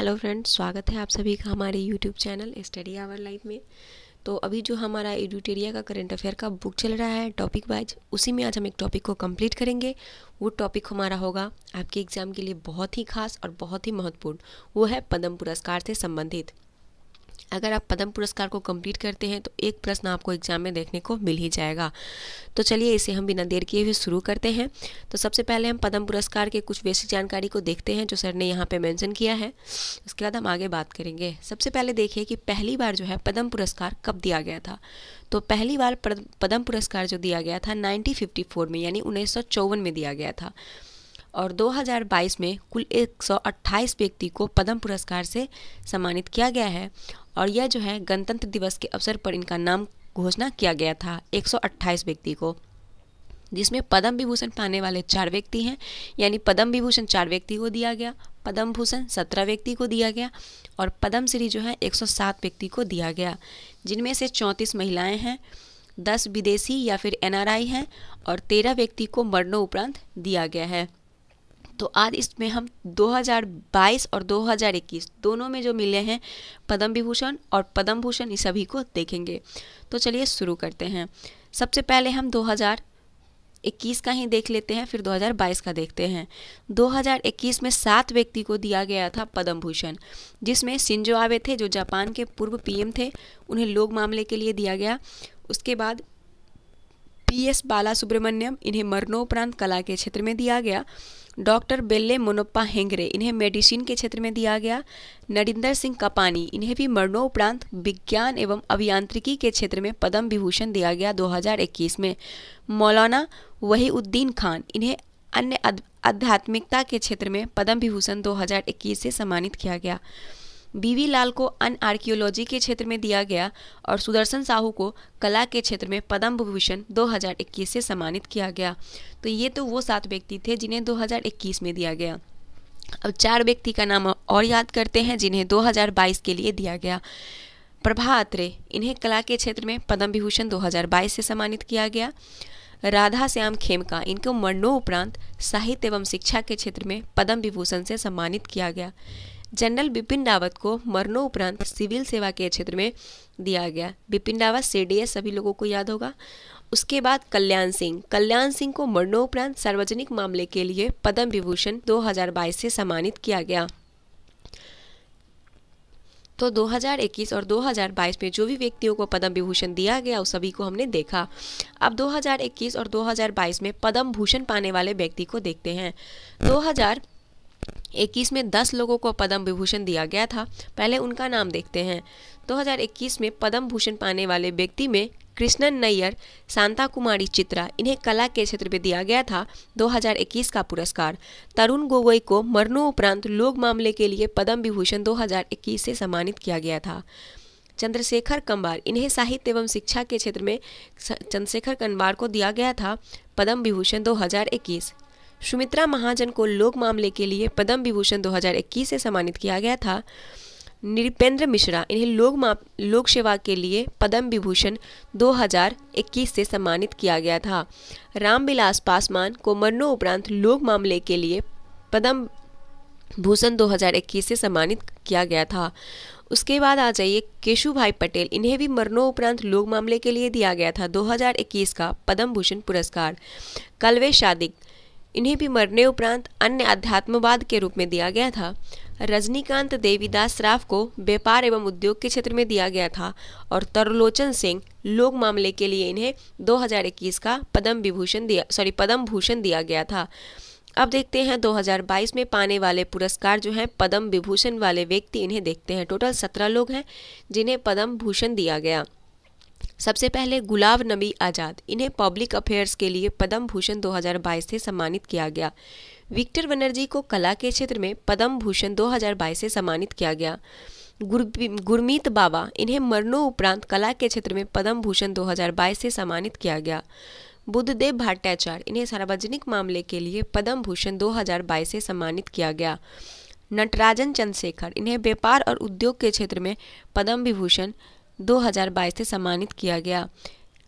hello friends स्वागत है आप सभी का हमारे YouTube channel study hour life में तो अभी जो हमारा एडिटेरिया का करंट अफेयर का बुक चल रहा है टॉपिक वाइज उसी में आज हम एक टॉपिक को कंप्लीट करेंगे वो टॉपिक हमारा होगा आपके एग्ज़ाम के लिए बहुत ही खास और बहुत ही महत्वपूर्ण वो है पद्म पुरस्कार से संबंधित अगर आप पद्म पुरस्कार को कंप्लीट करते हैं तो एक प्रश्न आपको एग्जाम में देखने को मिल ही जाएगा तो चलिए इसे हम बिना देर किए हुए शुरू करते हैं तो सबसे पहले हम पद्म पुरस्कार के कुछ बेसिक जानकारी को देखते हैं जो सर ने यहाँ पे मेंशन किया है उसके बाद हम आगे बात करेंगे सबसे पहले देखिए कि पहली बार जो है पद्म पुरस्कार कब दिया गया था तो पहली बार पद्म पुरस्कार जो दिया गया था नाइनटीन में यानी उन्नीस में दिया गया था और 2022 में कुल 128 व्यक्ति को पद्म पुरस्कार से सम्मानित किया गया है और यह जो है गणतंत्र दिवस के अवसर पर इनका नाम घोषणा किया गया था एक व्यक्ति को जिसमें पद्म विभूषण पाने वाले चार व्यक्ति हैं यानी पद्म विभूषण चार व्यक्ति को दिया गया पद्म भूषण सत्रह व्यक्ति को दिया गया और पद्म श्री जो है 107 व्यक्ति को दिया गया जिनमें से चौंतीस महिलाएं हैं दस विदेशी या फिर एनआरआई हैं और तेरह व्यक्ति को मरणोपरांत दिया गया है तो आज इसमें हम 2022 और 2021 दोनों में जो मिले हैं पद्म विभूषण और पद्म भूषण इस सभी को देखेंगे तो चलिए शुरू करते हैं सबसे पहले हम 2021 का ही देख लेते हैं फिर 2022 का देखते हैं 2021 में सात व्यक्ति को दिया गया था पद्म भूषण जिसमें सिंजो आवे थे जो जापान के पूर्व पीएम थे उन्हें लोग मामले के लिए दिया गया उसके बाद पी एस बाला सुब्रमण्यम इन्हें मरणोपरांत कला के क्षेत्र में दिया गया डॉक्टर बेल्ले मोनप्पा हेंगरे इन्हें मेडिसिन के क्षेत्र में दिया गया नरिंदर सिंह कपानी इन्हें भी मरणोपरांत विज्ञान एवं अभियांत्रिकी के क्षेत्र में पद्म विभूषण दिया गया 2021 में मौलाना वहीउद्दीन खान इन्हें अन्य आध्यात्मिकता के क्षेत्र में पद्म विभूषण 2021 से सम्मानित किया गया बीवी लाल को अन आर्कियोलॉजी के क्षेत्र में दिया गया और सुदर्शन साहू को कला के क्षेत्र में पद्म विभूषण 2021 से सम्मानित किया गया तो ये तो वो सात व्यक्ति थे जिन्हें 2021 में दिया गया अब चार व्यक्ति का नाम और याद करते हैं जिन्हें 2022 के लिए दिया गया प्रभा अत्रे इन्हें कला के क्षेत्र में पद्म विभूषण 2022 से सम्मानित किया गया राधा श्याम खेमका इनको मरणोपरांत साहित्य एवं शिक्षा के क्षेत्र में पद्म विभूषण से सम्मानित किया गया जनरल बिपिन रावत को मरणोपरांत सिविल सेवा के क्षेत्र में दिया गया बिपिन रावत सेडीए सभी लोगों को याद होगा उसके बाद कल्याण सिंह कल्याण सिंह को मरणोपरांत सार्वजनिक मामले के लिए पद्म विभूषण 2022 से सम्मानित किया गया तो 2021 और 2022 में जो भी व्यक्तियों को पद्म विभूषण दिया गया उस सभी को हमने देखा अब 2021 और 2022 में पद्म भूषण पाने वाले व्यक्ति को देखते हैं 2000 इक्कीस में दस लोगों को पद्म विभूषण दिया गया था पहले उनका नाम देखते हैं 2021 में पद्म भूषण पाने वाले व्यक्ति में कृष्णन नैयर शांता कुमारी चित्रा इन्हें कला के क्षेत्र में दिया गया था 2021 का पुरस्कार तरुण गोगोई को मरणोपरांत लोक मामले के लिए पद्म विभूषण 2021 से सम्मानित किया गया था चंद्रशेखर कंबार इन्हें साहित्य एवं शिक्षा के क्षेत्र में चंद्रशेखर कंबार को दिया गया था पद्म विभूषण 2021 सुमित्रा महाजन को लोक मामले के लिए पद्म विभूषण 2021 से सम्मानित किया गया था नृपेंद्र मिश्रा इन्हें लोक मा लोक सेवा के लिए पद्म विभूषण 2021 से सम्मानित किया गया था रामविलास पासवान को मरणोपरांत लोक मामले के लिए पद्म भूषण 2021 से सम्मानित किया गया था उसके बाद आ जाइए केशु भाई पटेल इन्हें भी मरणोपरांत लोक मामले के लिए दिया गया था 2021 का पद्म भूषण पुरस्कार कलवे शादिक इन्हें भी मरने उपरांत अन्य अध्यात्मवाद के रूप में दिया गया था रजनीकांत देवीदास राव को व्यापार एवं उद्योग के क्षेत्र में दिया गया था और तरलोचन सिंह लोक मामले के लिए इन्हें 2021 का पद्म विभूषण दिया सॉरी पद्म भूषण दिया गया था अब देखते हैं 2022 में पाने वाले पुरस्कार जो हैं पद्म विभूषण वाले व्यक्ति इन्हें देखते हैं टोटल सत्रह लोग हैं जिन्हें पद्म भूषण दिया गया सबसे पहले गुलाब नबी आज़ाद इन्हें पब्लिक अफेयर्स के लिए पद्म भूषण 2022 से सम्मानित किया गया विक्टर बनर्जी को कला के क्षेत्र में पद्म भूषण 2022 से सम्मानित किया गया गुरमीत बाबा इन्हें मरणोपरांत कला के क्षेत्र में पद्म भूषण 2022 से सम्मानित किया गया बुद्धदेव भट्टाचार्य इन्हें सार्वजनिक मामले के लिए पद्म भूषण 2022 से सम्मानित किया गया नटराजन चंद्रशेखर इन्हें व्यापार और उद्योग के क्षेत्र में पद्म विभूषण 2022 से सम्मानित किया गया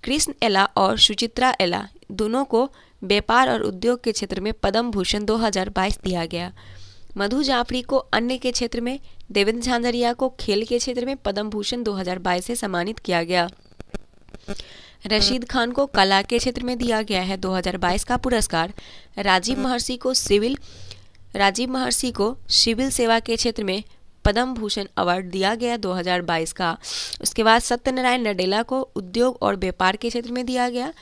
कृष्ण एला और सुचित्रा एला दोनों को व्यापार और उद्योग के क्षेत्र में पद्म भूषण 2022 दिया गया मधु जाफरी को अन्य के क्षेत्र में देवेंद्र झांझरिया को खेल के क्षेत्र में पद्म भूषण 2022 से सम्मानित किया गया रशीद खान को कला के क्षेत्र में दिया गया है 2022 का पुरस्कार राजीव महर्षि को सिविल राजीव महर्षि को सिविल सेवा के क्षेत्र में पद्म भूषण अवार्ड दिया गया 2022 का उसके बाद सत्यनारायण नडेला को उद्योग और व्यापार के क्षेत्र में दिया गया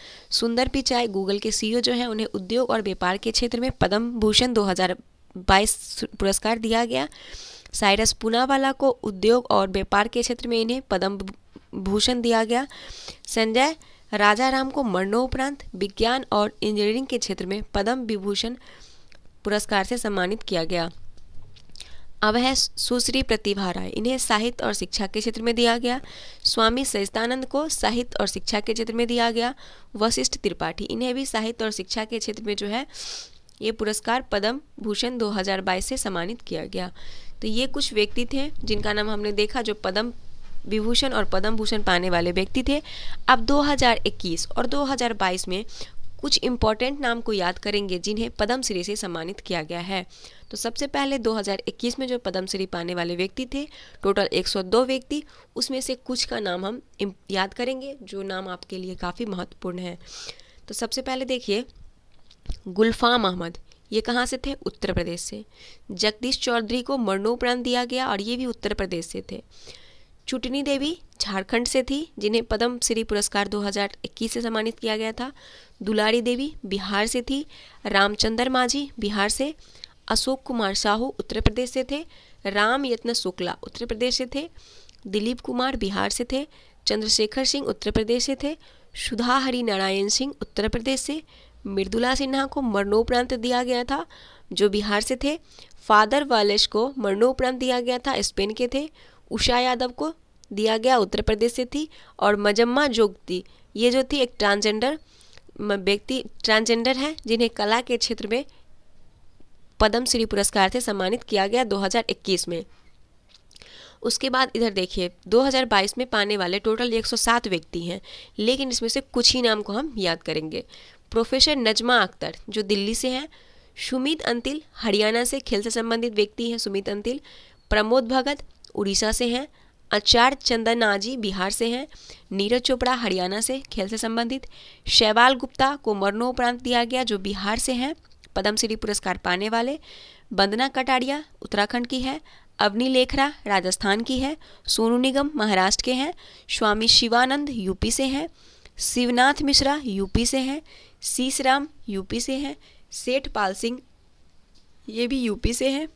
सुंदर पिचाई गूगल के सीईओ जो हैं उन्हें उद्योग और व्यापार के क्षेत्र में पद्म भूषण 2022 पुरस्कार दिया गया साइरस पूनावाला को उद्योग और व्यापार के क्षेत्र में इन्हें पद्म भूषण दिया गया संजय राजाराम को मरणोपरांत विज्ञान और इंजीनियरिंग के क्षेत्र में पद्म विभूषण पुरस्कार से सम्मानित किया गया अब है सुश्री प्रतिभा राय इन्हें साहित्य और शिक्षा के क्षेत्र में दिया गया स्वामी सचिदानंद को साहित्य और शिक्षा के क्षेत्र में दिया गया वशिष्ठ त्रिपाठी इन्हें भी साहित्य और शिक्षा के क्षेत्र में जो है ये पुरस्कार पद्म भूषण 2022 से सम्मानित किया गया तो ये कुछ व्यक्ति थे जिनका नाम हमने देखा जो पद्म विभूषण और पद्म भूषण पाने वाले व्यक्ति थे अब 2021 और 2022 में कुछ इम्पॉर्टेंट नाम को याद करेंगे जिन्हें पद्म श्री से सम्मानित किया गया है तो सबसे पहले 2021 में जो पद्म श्री पाने वाले व्यक्ति थे टोटल 102 व्यक्ति उसमें से कुछ का नाम हम याद करेंगे जो नाम आपके लिए काफ़ी महत्वपूर्ण है तो सबसे पहले देखिए गुलफाम अहमद ये कहाँ से थे उत्तर प्रदेश से जगदीश चौधरी को मरणोपरांत दिया गया और ये भी उत्तर प्रदेश से थे चुटनी देवी झारखंड से थी जिन्हें पद्म श्री पुरस्कार 2021 से सम्मानित किया गया था दुलारी देवी बिहार से थी रामचंद्र मांझी बिहार से अशोक कुमार साहू उत्तर प्रदेश से थे राम यत्न शुक्ला उत्तर प्रदेश से थे दिलीप कुमार बिहार से थे चंद्रशेखर सिंह उत्तर प्रदेश से थे सुधा हरि नारायण सिंह उत्तर प्रदेश से मृदुला सिन्हा को मरणोपरांत दिया गया था जो बिहार से थे फादर वालेश को मरणोपरांत दिया गया था स्पेन के थे उषा यादव को दिया गया उत्तर प्रदेश से थी और मजम्मा जोगती ये जो थी एक ट्रांसजेंडर व्यक्ति ट्रांसजेंडर हैं जिन्हें कला के क्षेत्र में पद्मश्री पुरस्कार से सम्मानित किया गया 2021 में उसके बाद इधर देखिए 2022 में पाने वाले टोटल 107 व्यक्ति हैं लेकिन इसमें से कुछ ही नाम को हम याद करेंगे प्रोफेसर नजमा अख्तर जो दिल्ली से हैं सुमित अंतिल हरियाणा से खेल से संबंधित व्यक्ति हैं सुमित अंतिल प्रमोद भगत उड़ीसा से हैं आचार्य चंदनाजी बिहार से हैं नीरज चोपड़ा हरियाणा से खेल से संबंधित शैवाल गुप्ता को मरणोपरांत दिया गया जो बिहार से हैं पद्मश्री पुरस्कार पाने वाले वंदना कटारिया उत्तराखंड की है अवनी लेखरा राजस्थान की है सोनू निगम महाराष्ट्र के हैं स्वामी शिवानंद यूपी से हैं शिवनाथ मिश्रा यूपी से हैं शीशराम यूपी से हैं सेठ पाल सिंह ये भी यूपी से हैं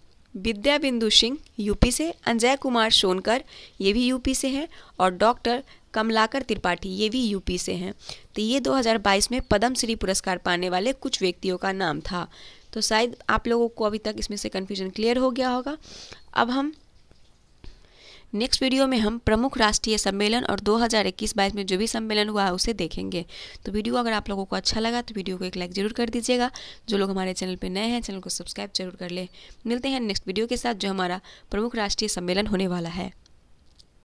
विद्या बिंदु सिंह यूपी से अंजय कुमार सोनकर ये भी यूपी से हैं और डॉक्टर कमलाकर त्रिपाठी ये भी यूपी से हैं तो ये 2022 में पद्म श्री पुरस्कार पाने वाले कुछ व्यक्तियों का नाम था तो शायद आप लोगों को अभी तक इसमें से कन्फ्यूजन क्लियर हो गया होगा अब हम नेक्स्ट वीडियो में हम प्रमुख राष्ट्रीय सम्मेलन और 2021-22 में जो भी सम्मेलन हुआ है उसे देखेंगे तो वीडियो अगर आप लोगों को अच्छा लगा तो वीडियो को एक लाइक जरूर कर दीजिएगा जो लोग हमारे चैनल पर नए हैं चैनल को सब्सक्राइब जरूर कर लें मिलते हैं नेक्स्ट वीडियो के साथ जो हमारा प्रमुख राष्ट्रीय सम्मेलन होने वाला है